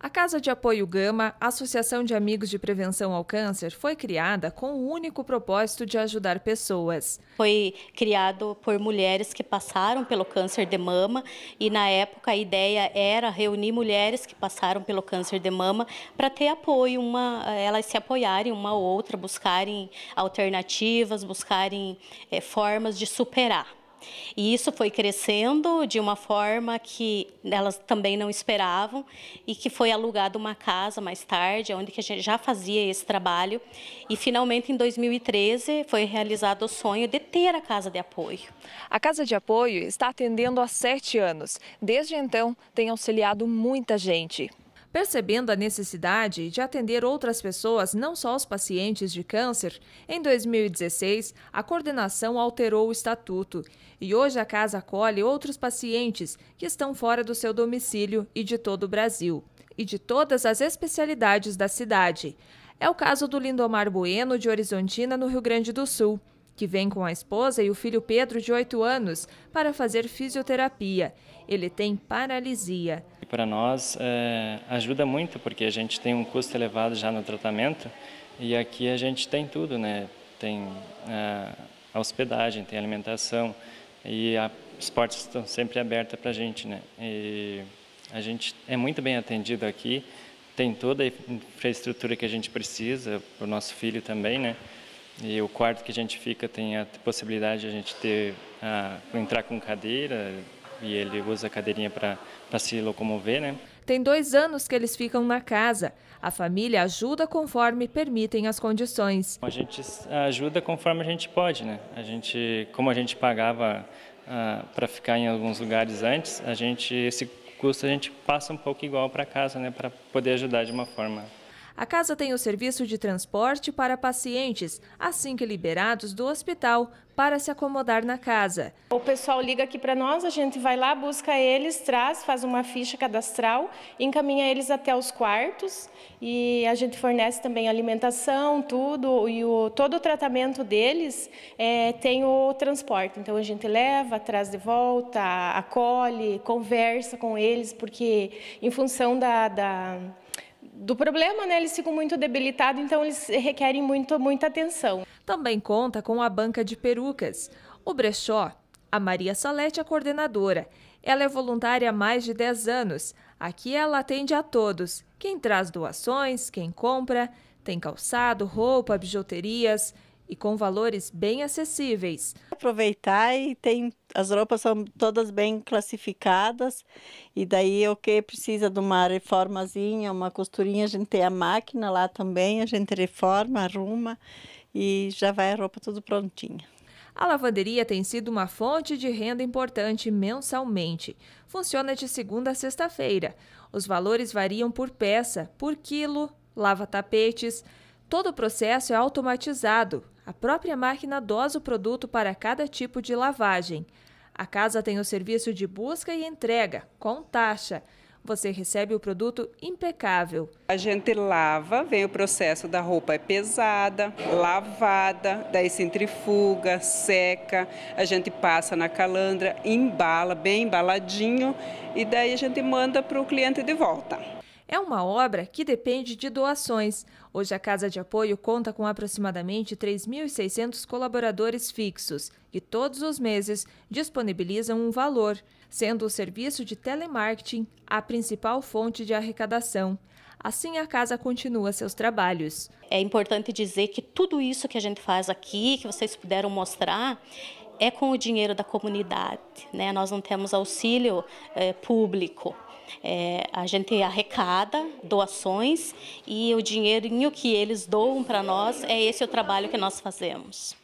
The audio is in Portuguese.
A Casa de Apoio Gama, Associação de Amigos de Prevenção ao Câncer, foi criada com o único propósito de ajudar pessoas. Foi criado por mulheres que passaram pelo câncer de mama e na época a ideia era reunir mulheres que passaram pelo câncer de mama para ter apoio, uma, elas se apoiarem uma ou outra, buscarem alternativas, buscarem é, formas de superar. E isso foi crescendo de uma forma que elas também não esperavam e que foi alugada uma casa mais tarde, onde que a gente já fazia esse trabalho. E finalmente em 2013 foi realizado o sonho de ter a casa de apoio. A casa de apoio está atendendo há sete anos. Desde então tem auxiliado muita gente. Percebendo a necessidade de atender outras pessoas, não só os pacientes de câncer, em 2016 a coordenação alterou o estatuto e hoje a casa acolhe outros pacientes que estão fora do seu domicílio e de todo o Brasil e de todas as especialidades da cidade. É o caso do Lindomar Bueno de Horizontina, no Rio Grande do Sul que vem com a esposa e o filho Pedro, de 8 anos, para fazer fisioterapia. Ele tem paralisia para nós é, ajuda muito, porque a gente tem um custo elevado já no tratamento e aqui a gente tem tudo, né? Tem é, a hospedagem, tem alimentação e a, as portas estão sempre abertas para a gente, né? E a gente é muito bem atendido aqui, tem toda a infraestrutura que a gente precisa, para o nosso filho também, né? E o quarto que a gente fica tem a possibilidade de a gente ter, a, ah, entrar com cadeira, e ele usa a cadeirinha para se locomover, né? Tem dois anos que eles ficam na casa. A família ajuda conforme permitem as condições. A gente ajuda conforme a gente pode, né? A gente, como a gente pagava ah, para ficar em alguns lugares antes, a gente esse custo a gente passa um pouco igual para casa, né? Para poder ajudar de uma forma a casa tem o serviço de transporte para pacientes, assim que liberados do hospital, para se acomodar na casa. O pessoal liga aqui para nós, a gente vai lá, busca eles, traz, faz uma ficha cadastral, encaminha eles até os quartos e a gente fornece também alimentação, tudo, e o, todo o tratamento deles é, tem o transporte. Então a gente leva, traz de volta, acolhe, conversa com eles, porque em função da, da do problema, né? Eles ficam muito debilitados, então eles requerem muito, muita atenção. Também conta com a banca de perucas. O brechó, a Maria Salete é coordenadora. Ela é voluntária há mais de 10 anos. Aqui ela atende a todos: quem traz doações, quem compra, tem calçado, roupa, bijuterias e com valores bem acessíveis. Aproveitar e tem as roupas são todas bem classificadas e daí o que precisa de uma reformazinha, uma costurinha, a gente tem a máquina lá também, a gente reforma, arruma e já vai a roupa tudo prontinha. A lavanderia tem sido uma fonte de renda importante mensalmente. Funciona de segunda a sexta-feira. Os valores variam por peça, por quilo, lava-tapetes. Todo o processo é automatizado. A própria máquina dosa o produto para cada tipo de lavagem. A casa tem o serviço de busca e entrega, com taxa. Você recebe o produto impecável. A gente lava, vem o processo da roupa é pesada, lavada, daí centrifuga, seca, a gente passa na calandra, embala bem embaladinho e daí a gente manda para o cliente de volta. É uma obra que depende de doações. Hoje, a Casa de Apoio conta com aproximadamente 3.600 colaboradores fixos, que todos os meses disponibilizam um valor, sendo o serviço de telemarketing a principal fonte de arrecadação. Assim a casa continua seus trabalhos. É importante dizer que tudo isso que a gente faz aqui, que vocês puderam mostrar, é com o dinheiro da comunidade, né? Nós não temos auxílio é, público. É, a gente arrecada doações e o dinheirinho que eles doam para nós é esse o trabalho que nós fazemos.